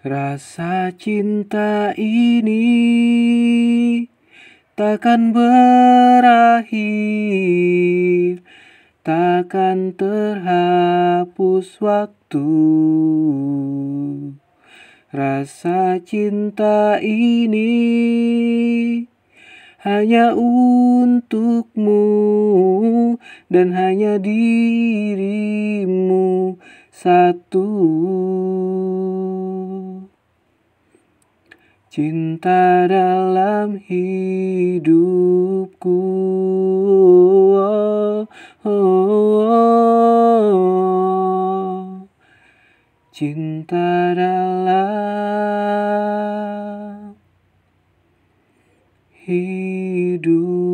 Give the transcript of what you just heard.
Rasa cinta ini takkan berakhir, takkan terhapus waktu. Rasa cinta ini hanya untukmu dan hanya dirimu satu. Cinta dalam hidupku oh, oh, oh. Cinta dalam hidup